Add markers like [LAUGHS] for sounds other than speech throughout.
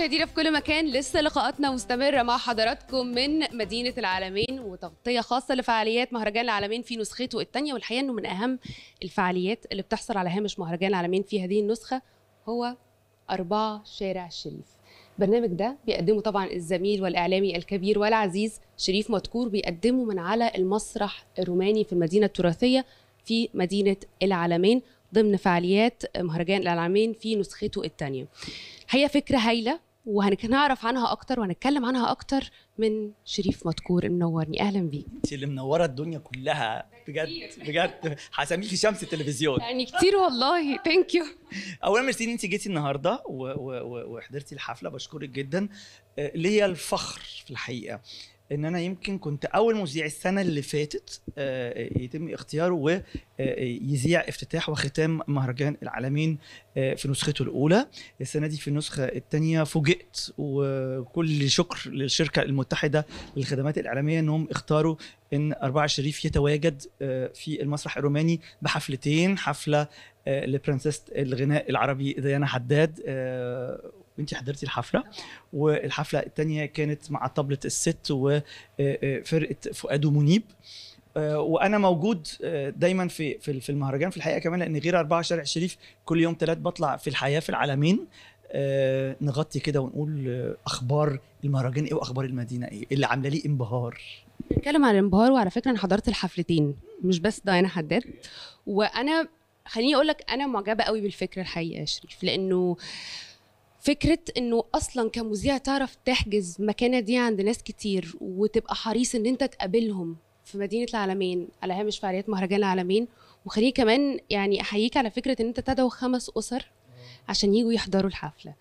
مشاهدينا في كل مكان لسه لقاءاتنا مستمرة مع حضراتكم من مدينة العالمين وتغطية خاصة لفعاليات مهرجان العالمين في نسخته الثانية والحقيقة انه من أهم الفعاليات اللي بتحصل على هامش مهرجان العالمين في هذه النسخة هو أربعة شارع الشريف البرنامج ده بيقدمه طبعا الزميل والاعلامي الكبير والعزيز شريف مدكور بيقدمه من على المسرح الروماني في المدينه التراثيه في مدينه العالمين ضمن فعاليات مهرجان العالمين في نسخته الثانيه. هي فكره هايله وهنعرف عنها اكتر وهنتكلم عنها اكتر من شريف مدكور منورني اهلا بيك انت اللي منوره الدنيا كلها بجد بجد هسميكي شمس التلفزيون يعني كتير والله ثانك يو اولا ميرسي ان انت جيتي النهارده وحضرتي الحفله بشكرك جدا آه، ليا الفخر في الحقيقه ان انا يمكن كنت اول مذيع السنه اللي فاتت آه، يتم اختياره ويذيع آه، افتتاح وختام مهرجان العالمين آه، في نسخته الاولى السنه دي في النسخه الثانيه فوجئت وكل شكر للشركه المتحده للخدمات الاعلاميه انهم اختاروا ان أربعة شريف يتواجد في المسرح الروماني بحفلتين حفله لبرنسيسة الغناء العربي ديانا حداد انت حضرتي الحفله والحفله الثانيه كانت مع طبله الست وفرقه آه، آه، فؤاد ومنيب آه، وانا موجود دايما في في المهرجان في الحقيقه كمان لان غير 4 شارع الشريف كل يوم ثلاث بطلع في الحياه في العالمين نغطي كده ونقول اخبار المهرجان ايه واخبار المدينه ايه اللي عامله لي انبهار نتكلم عن الانبهار وعلى فكره انا حضرت الحفلتين مش بس ديانا حداد وانا خليني اقول لك انا معجبه قوي بالفكره الحقيقه يا شريف لانه فكرة انه اصلا كمذيع تعرف تحجز مكانة دي عند ناس كتير وتبقى حريص ان انت تقابلهم في مدينة العالمين على هامش فعاليات مهرجان العالمين وخليني كمان يعني احييك على فكرة ان انت تدعو خمس اسر عشان يجوا يحضروا الحفلة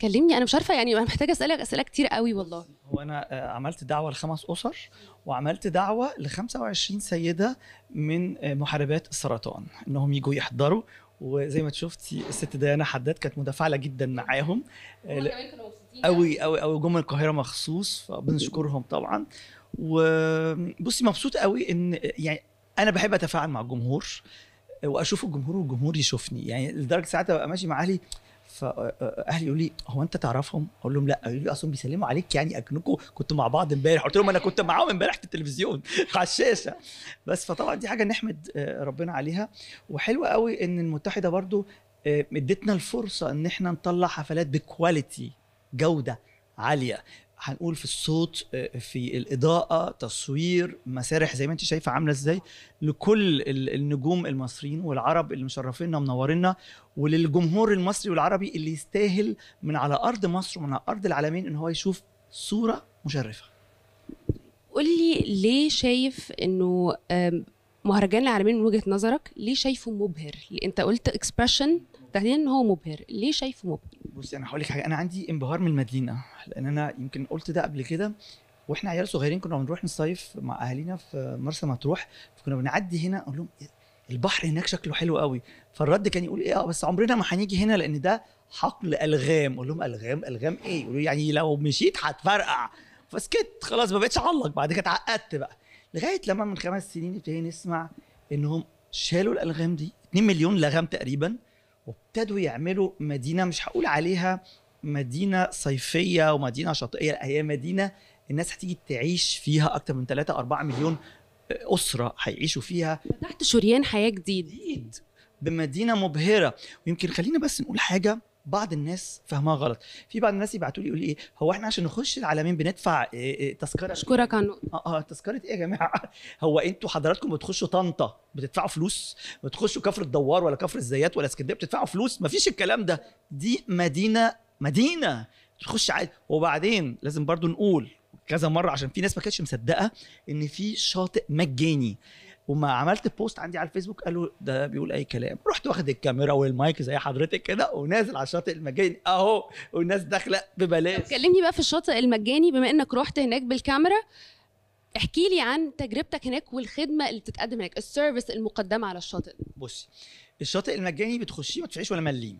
كلمني انا مش عارفه يعني انا محتاجه اسالك اسئله كتير قوي والله هو انا آه، عملت دعوه لخمس اسر وعملت دعوه ل 25 سيده من آه، محاربات السرطان انهم يجوا يحضروا وزي ما شفتي الست ديانا حداد كانت متفاعله جدا معاهم قوي قوي قوي جم القاهره مخصوص فبنشكرهم طبعا وبصي مبسوط قوي ان يعني انا بحب اتفاعل مع الجمهور واشوف الجمهور والجمهور يشوفني يعني لدرجه ساعات ابقى ماشي مع اهلي فاهلي يقول لي هو انت تعرفهم؟ اقول لهم لا يقول لي اصلا بيسلموا عليك يعني اكنكم كنتوا مع بعض امبارح قلت لهم انا كنت معاهم امبارح في التلفزيون [LAUGHS] على الشاشه بس فطبعا دي حاجه نحمد آه، ربنا عليها وحلوه قوي ان المتحده برضو ادتنا آه، الفرصه ان احنا نطلع حفلات بكواليتي جوده عاليه هنقول في الصوت آه، في الاضاءه تصوير مسارح زي ما انت شايفه عامله ازاي لكل النجوم المصريين والعرب اللي مشرفينا منورينا وللجمهور المصري والعربي اللي يستاهل من على ارض مصر ومن على ارض العالمين ان هو يشوف صوره مشرفه قول لي ليه شايف انه مهرجان العالمين من وجهه نظرك ليه شايفه مبهر انت قلت اكسبريشن تحديدا ان هو مبهر ليه شايفه مبهر بصي انا هقول لك حاجه انا عندي انبهار من المدينه لان انا يمكن قلت ده قبل كده واحنا عيال صغيرين كنا بنروح نصيف مع اهالينا في مرسى مطروح فكنا بنعدي هنا اقول لهم البحر هناك شكله حلو قوي فالرد كان يقول ايه آه، بس عمرنا ما هنيجي هنا لان ده حقل الغام اقول لهم الغام الغام ايه يقولوا يعني لو مشيت هتفرقع فسكت خلاص ما بقتش اعلق بعد كده اتعقدت بقى لغايه لما من خمس سنين ابتدينا نسمع انهم شالوا الالغام دي 2 مليون لغام تقريبا وابتدوا يعملوا مدينه مش هقول عليها مدينه صيفيه ومدينه شاطئيه لا هي مدينه الناس هتيجي تعيش فيها اكتر من 3 4 مليون آه، اسره هيعيشوا فيها تحت شريان حياه جديد بمدينه مبهره ويمكن خلينا بس نقول حاجه بعض الناس فاهماها غلط في بعض الناس يبعتوا لي يقول لي ايه هو احنا عشان نخش العالمين بندفع إيه إيه تذكره اشكرك على النقطه اه, آه، تذكره ايه يا جماعه [LAUGHS] هو انتوا حضراتكم بتخشوا طنطا بتدفعوا فلوس بتخشوا كفر الدوار ولا كفر الزيات ولا اسكندريه بتدفعوا فلوس مفيش الكلام ده دي مدينه مدينه تخش عادي وبعدين لازم برضو نقول كذا مره عشان في ناس ما كانتش مصدقه ان في شاطئ مجاني وما عملت بوست عندي على الفيسبوك قالوا ده بيقول اي كلام رحت واخد الكاميرا والمايك زي حضرتك كده ونازل على الشاطئ المجاني اهو والناس داخله ببلاش كلمني بقى في الشاطئ المجاني بما انك رحت هناك بالكاميرا احكي لي عن تجربتك هناك والخدمه اللي بتتقدم هناك السيرفيس المقدمه على الشاطئ بصي الشاطئ المجاني بتخشيه ما تدفعيش ولا مليم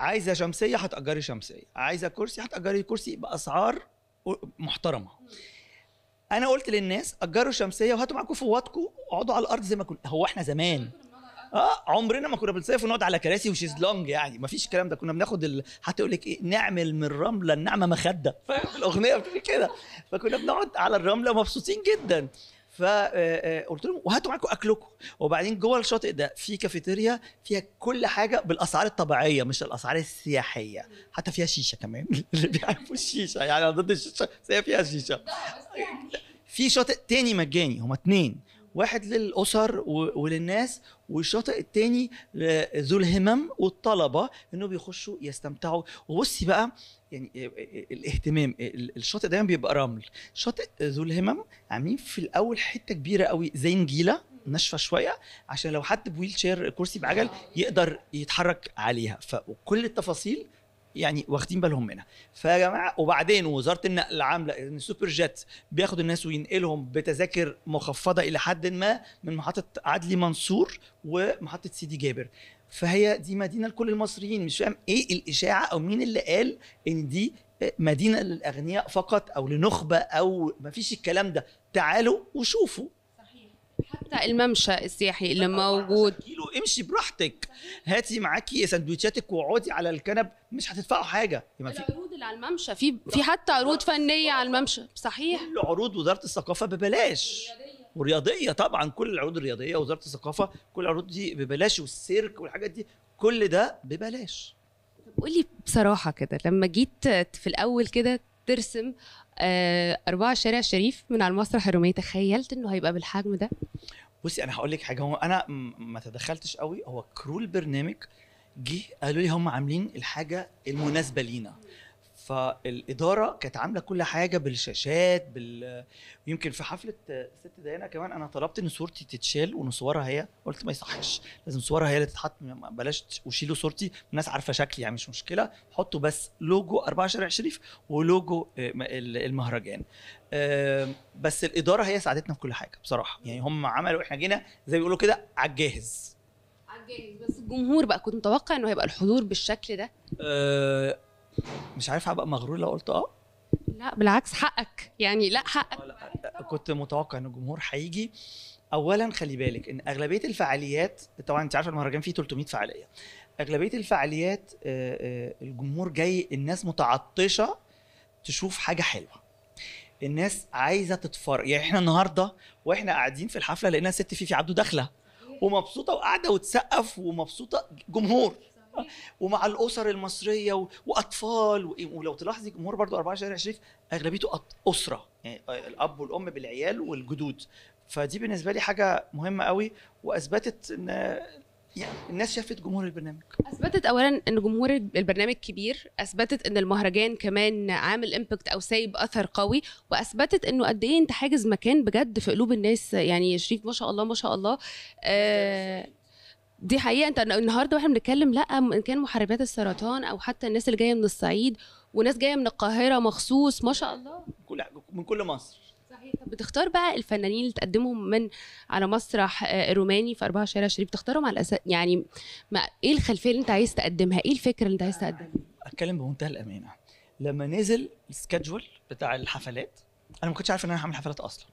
عايزه شمسيه هتاجري شمسيه عايزه كرسي هتاجري كرسي باسعار محترمه انا قلت للناس اجروا شمسيه وهاتوا معاكم فوطكم اقعدوا على الارض زي ما كنا هو احنا زمان اه عمرنا ما كنا بنصيف ونقعد على كراسي وشيزلونج يعني ما فيش الكلام ده كنا بناخد ال... هتقول لك ايه نعمل من الرمله النعمه مخده [LAUGHS] فاهم الاغنيه بتقول كده فكنا بنقعد على الرمله مبسوطين جدا فقلت آه، آه، لهم وهاتوا معاكم اكلكم وبعدين جوه الشاطئ ده في كافيتيريا فيها كل حاجه بالاسعار الطبيعيه مش الاسعار السياحيه حتى فيها شيشه كمان [LAUGHS] اللي بيعرفوا الشيشه يعني انا ضد الشيشه بس هي فيها شيشه يعني. في شاطئ تاني مجاني هما اتنين واحد للاسر وللناس والشاطئ الثاني ذو الهمم والطلبه انه بيخشوا يستمتعوا وبصي بقى يعني الاهتمام الشاطئ دايما بيبقى رمل شاطئ ذو الهمم عاملين في الاول حته كبيره قوي زي نجيله ناشفه شويه عشان لو حد بويل شير كرسي بعجل يقدر يتحرك عليها فكل التفاصيل يعني واخدين بالهم منها فيا جماعه وبعدين وزاره النقل عامله ان سوبر جيت بياخد الناس وينقلهم بتذاكر مخفضه الى حد ما من محطه عدلي منصور ومحطه سيدي جابر فهي دي مدينه لكل المصريين مش فاهم ايه الاشاعه او مين اللي قال ان دي مدينه للاغنياء فقط او لنخبه او ما فيش الكلام ده تعالوا وشوفوا حتى الممشى السياحي اللي موجود كيلو امشي براحتك هاتي معاكي سندوتشاتك واقعدي على الكنب مش هتدفعوا حاجه ما في العروض اللي على الممشى في في حتى عروض فنيه على الممشى صحيح كل عروض وزاره الثقافه ببلاش ورياضيه طبعا كل العروض الرياضيه وزاره الثقافه كل العروض دي ببلاش والسيرك والحاجات دي كل ده ببلاش طب قولي بصراحه كده لما جيت في الاول كده ترسم آه، أربعة شارع الشريف من على المسرح الرومية تخيلت إنه هيبقى بالحجم ده بصي أنا هقول لك حاجة هو أنا ما تدخلتش قوي هو كرو البرنامج جه قالوا لي هم عاملين الحاجة المناسبة لينا فالاداره كانت عامله كل حاجه بالشاشات بال يمكن في حفله ست ديانا كمان انا طلبت ان صورتي تتشال وان صورها هي قلت ما يصحش لازم صورها هي اللي تتحط بلاش وشيلوا صورتي الناس عارفه شكلي يعني مش مشكله حطوا بس لوجو 24 شارع شريف ولوجو آه، المهرجان بس الاداره هي ساعدتنا في كل حاجه بصراحه يعني هم عملوا احنا جينا زي ما بيقولوا كده على الجاهز على الجاهز بس الجمهور بقى كنت متوقع انه هيبقى الحضور بالشكل ده أه مش عارف هبقى مغرور لو قلت اه لا بالعكس حقك يعني لا حقك آه، لا كنت متوقع ان الجمهور هيجي اولا خلي بالك ان اغلبيه الفعاليات طبعا انت عارفه المهرجان فيه 300 فعاليه اغلبيه الفعاليات آه، آه، الجمهور جاي الناس متعطشه تشوف حاجه حلوه الناس عايزه تتفرج يعني احنا النهارده واحنا قاعدين في الحفله لقينا ست فيفي عبده داخله إيه؟ ومبسوطه وقاعده وتسقف ومبسوطه جمهور [LAUGHS] ومع الاسر المصريه واطفال ولو تلاحظي جمهور برضو 4 شريف اغلبيته اسره يعني الاب والام بالعيال والجدود فدي بالنسبه لي حاجه مهمه قوي واثبتت ان يعني الناس شافت جمهور البرنامج اثبتت اولا ان جمهور البرنامج كبير اثبتت ان المهرجان كمان عامل امباكت او سايب اثر قوي واثبتت انه قد ايه انت حاجز مكان بجد في قلوب الناس يعني شريف ما شاء الله ما شاء الله آه دي حقيقه انت النهارده واحنا بنتكلم لا ان كان محاربات السرطان او حتى الناس اللي جايه من الصعيد وناس جايه من القاهره مخصوص ما شاء الله كل من كل مصر صحيح طب بتختار بقى الفنانين اللي تقدمهم من على مسرح آه، روماني في اربعه شارع شريف بتختارهم على اساس يعني ما ايه الخلفيه اللي انت عايز تقدمها ايه الفكره اللي انت عايز تقدمها اتكلم بمنتهى الامانه لما نزل السكادجول بتاع الحفلات انا ما كنتش عارف ان انا هعمل حفلات اصلا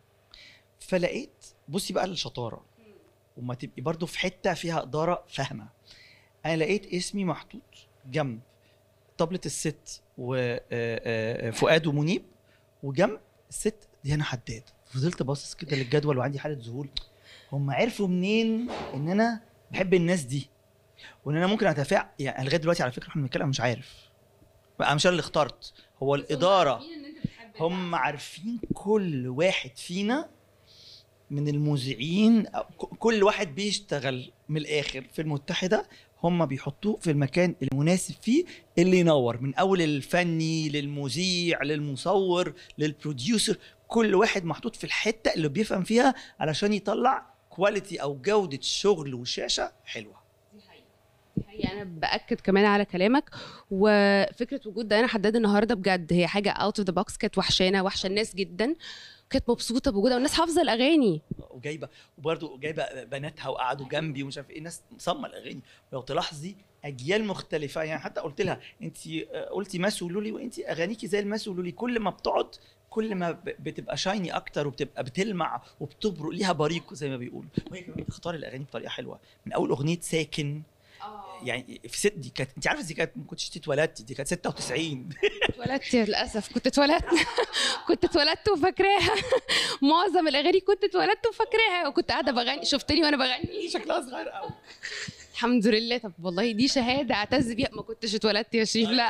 فلقيت بصي بقى الشطاره وما تبقي برضو في حته فيها اداره فاهمه انا لقيت اسمي محطوط جنب طبله الست وفؤاد آه، آه، آه، ومنيب وجنب الست ديانا حداد فضلت باصص كده للجدول وعندي حاله ذهول هم عرفوا منين ان انا بحب الناس دي وان انا ممكن أتفاع يعني لغايه دلوقتي على فكره احنا بنتكلم مش عارف انا مش انا اللي اخترت هو الاداره هم عارفين كل واحد فينا من المذيعين كل واحد بيشتغل من الاخر في المتحده هم بيحطوه في المكان المناسب فيه اللي ينور من اول الفني للمذيع للمصور للبروديوسر كل واحد محطوط في الحته اللي بيفهم فيها علشان يطلع كواليتي او جوده شغل وشاشه حلوه يعني انا باكد كمان على كلامك وفكره وجود ديانا حداد النهارده بجد هي حاجه اوت اوف ذا بوكس كانت وحشانا وحشه الناس جدا كانت مبسوطه بوجودها والناس حافظه الاغاني وجايبه وبرده جايبه بناتها وقعدوا أيوة. جنبي ومش عارف ايه الناس صمه الاغاني لو تلاحظي اجيال مختلفه يعني حتى قلت لها انت آه، قلتي ماس ولولي وانت اغانيكي زي الماس ولولي كل ما بتقعد كل ما بتبقى شايني اكتر وبتبقى بتلمع وبتبرق ليها بريق زي ما بيقولوا وهي كمان بتختار الاغاني بطريقه حلوه من اول اغنيه ساكن آه. يعني في ست دي كانت انت عارفه دي كانت ما كنتش تتولدتي دي كانت 96 [LAUGHS] اتولدت للاسف كنت اتولدت كنت اتولدت وفاكراها [LAUGHS] معظم الاغاني كنت اتولدت وفاكراها وكنت قاعده بغني شفتني وانا بغني شكلها صغير قوي الحمد لله طب والله دي شهاده اعتز بيها ما كنتش اتولدت يا شريف لا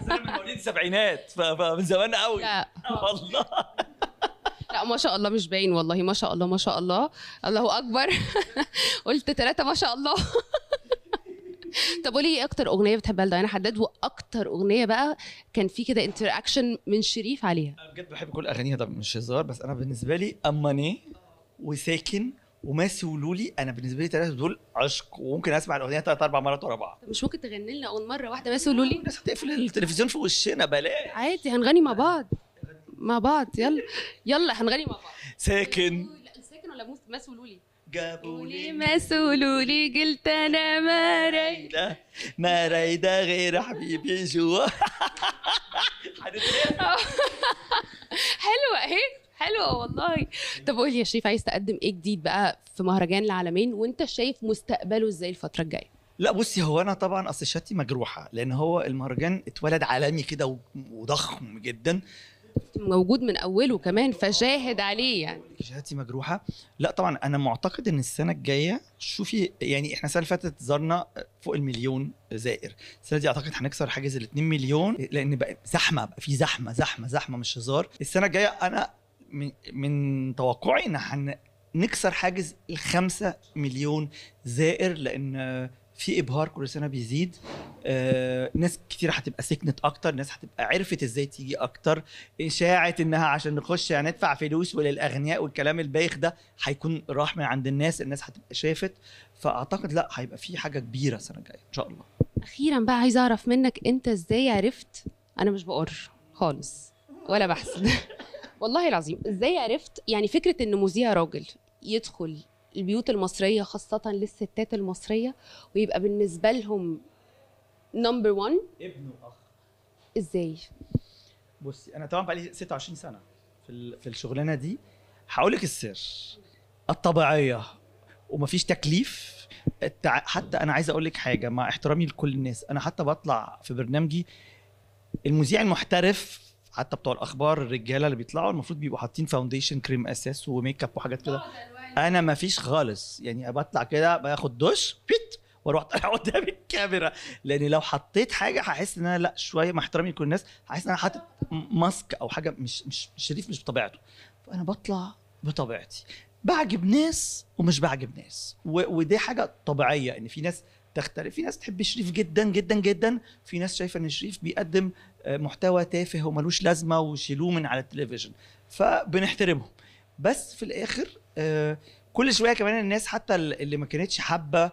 انا من مواليد السبعينات فمن زمان قوي [LAUGHS] والله لا ما شاء الله مش باين والله ما شاء الله ما شاء الله الله اكبر قلت ثلاثه ما شاء الله [LAUGHS] طب قولي ايه اكتر اغنيه بتحبها لديانا حداد واكتر اغنيه بقى كان في كده انتر اكشن من شريف عليها انا بجد بحب كل اغانيها ده مش هزار بس انا بالنسبه لي اماني وساكن وماسي ولولي انا بالنسبه لي ثلاثه دول عشق وممكن اسمع الاغنيه ثلاث اربع مرات ورا بعض مش ممكن تغني لنا اول مره واحده ماسي ولولي الناس هتقفل التلفزيون في وشنا بلاش عادي هنغني مع بعض مع بعض يلا يلا هنغني مع بعض ساكن لا ساكن ولا ماسي ولولي جابوا لي ما سولوا لي قلت انا ما رايده ما رايده غير حبيبي جوا [LAUGHS] [LAUGHS] حلوه اهي حلوه والله طب قول يا شريف عايز تقدم ايه جديد بقى في مهرجان العالمين وانت شايف مستقبله ازاي الفتره الجايه لا بصي هو انا طبعا اصل شهادتي مجروحه لان هو المهرجان اتولد عالمي كده وضخم جدا موجود من اوله كمان فشاهد عليه يعني شهادتي مجروحه لا طبعا انا معتقد ان السنه الجايه شوفي يعني احنا السنه اللي فاتت زرنا فوق المليون زائر السنه دي اعتقد هنكسر حاجز ال 2 مليون لان بقى زحمه بقى في زحمه زحمه زحمه مش هزار السنه الجايه انا من, من توقعي ان هنكسر حاجز الخمسة مليون زائر لان في ابهار كل سنه بيزيد آه، ناس كتير هتبقى سكنت اكتر ناس هتبقى عرفت ازاي تيجي اكتر اشاعه انها عشان نخش يعني ندفع فلوس وللاغنياء والكلام البايخ ده هيكون راح من عند الناس الناس هتبقى شافت فاعتقد لا هيبقى في حاجه كبيره السنه الجايه ان شاء الله اخيرا بقى عايزه اعرف منك انت ازاي عرفت انا مش بقر خالص ولا بحسد [LAUGHS] والله العظيم ازاي عرفت يعني فكره ان مذيع راجل يدخل البيوت المصريه خاصه للستات المصريه ويبقى بالنسبه لهم نمبر 1 ابن واخ ازاي بصي انا طبعا بقالي 26 سنه في في الشغلانه دي هقول لك السر الطبيعيه ومفيش تكليف التع... حتى انا عايز اقول لك حاجه مع احترامي لكل الناس انا حتى بطلع في برنامجي المذيع المحترف حتى بتوع الاخبار الرجاله اللي بيطلعوا المفروض بيبقوا حاطين فاونديشن كريم اساس وميك اب وحاجات كده اه، انا ما فيش خالص يعني بطلع كده باخد دش بيت واروح طالع [LAUGHS] قدام الكاميرا لان لو حطيت حاجه هحس ان انا لا شويه مع احترامي لكل الناس هحس ان انا حاطط ماسك او حاجه مش مش شريف مش بطبيعته فانا بطلع بطبيعتي بعجب ناس ومش بعجب ناس ودي حاجه طبيعيه ان في ناس تختلف في ناس تحب شريف جدا جدا جدا في ناس شايفه ان شريف بيقدم آه، محتوى تافه وملوش لازمه وشيلوه من على التلفزيون فبنحترمهم بس في الاخر آه، كل شويه كمان الناس حتى اللي ما كانتش حابه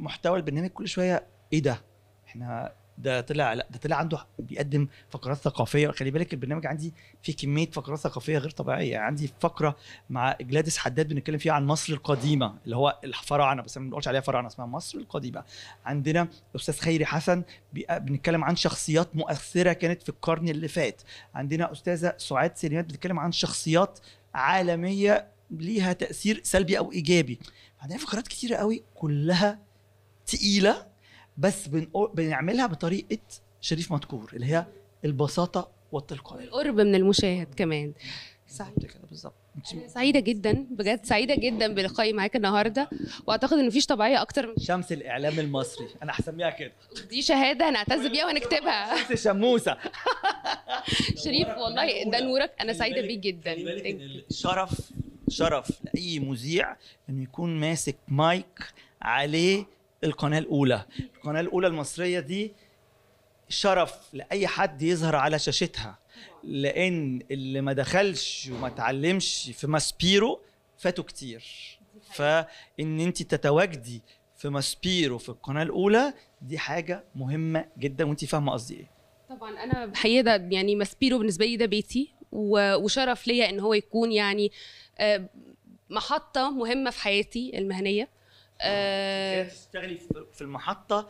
محتوى البرنامج كل شويه ايه ده احنا ده طلع لا ده طلع عنده بيقدم فقرات ثقافيه خلي بالك البرنامج عندي فيه كميه فقرات ثقافيه غير طبيعيه يعني عندي فقره مع جلادس حداد بنتكلم فيها عن مصر القديمه اللي هو الفراعنه بس ما بنقولش عليها فراعنه اسمها مصر القديمه عندنا استاذ خيري حسن بنتكلم عن شخصيات مؤثره كانت في القرن اللي فات عندنا استاذه سعاد سليمان بتتكلم عن شخصيات عالميه ليها تاثير سلبي او ايجابي عندنا فقرات كتيره قوي كلها تقيله بس بنعملها بطريقه شريف مدكور اللي هي البساطه والتلقائيه القرب من المشاهد كمان صح كده بالظبط سعيده جدا بجد سعيده جدا بلقائي معاك النهارده واعتقد ان مفيش طبيعيه اكتر من شمس الاعلام المصري انا هسميها كده دي شهاده هنعتز بيها ونكتبها شمس شموسه [LAUGHS] شريف والله ده نورك انا سعيده بيك جدا شرف شرف لاي مذيع انه يكون ماسك مايك عليه القناه الاولى القناه الاولى المصريه دي شرف لاي حد يظهر على شاشتها لان اللي ما دخلش وما اتعلمش في ماسبيرو فاتوا كتير فان انت تتواجدي في ماسبيرو في القناه الاولى دي حاجه مهمه جدا وانت فاهمه قصدي ايه طبعا انا بحقيقه ده يعني ماسبيرو بالنسبه لي ده بيتي وشرف ليا ان هو يكون يعني آه، محطه مهمه في حياتي المهنيه آه، تشتغلي في المحطه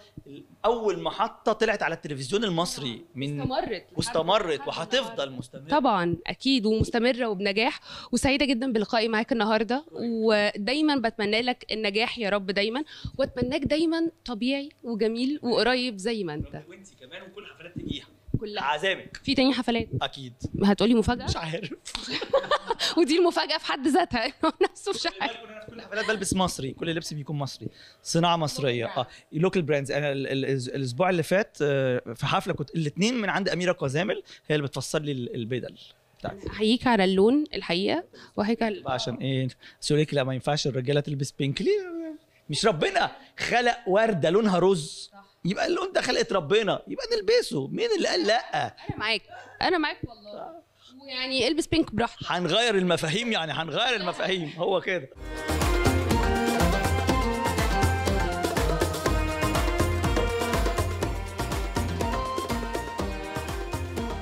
اول محطه طلعت على التلفزيون المصري آه، من استمرت واستمرت وهتفضل مستمره طبعا اكيد ومستمره وبنجاح وسعيده جدا بلقائي معاك النهارده ودايما بتمنى لك النجاح يا رب دايما واتمناك دايما طبيعي وجميل وقريب زي ما انت وانت كمان وكل حفلات تجيها كلها عزامك في تاني حفلات اكيد هتقولي مفاجاه مش عارف [LAUGHS] ودي المفاجاه في حد ذاتها يعني نفسه مش عارف كل الحفلات بلبس مصري كل اللبس بيكون مصري صناعه مصريه اه لوكال براندز انا الاسبوع اللي فات آه، في حفله كنت الاثنين من عند اميره قزامل هي اللي بتفسر لي البدل احييك على اللون الحقيقه واحييك على عشان ايه سوريك لا ما ينفعش الرجاله تلبس بينك ليه مش ربنا خلق ورده لونها رز صح. يبقى اللون ده خلقه ربنا يبقى نلبسه مين اللي قال لا انا معاك انا معاك والله ويعني البس بينك براحتك هنغير المفاهيم يعني هنغير المفاهيم هو كده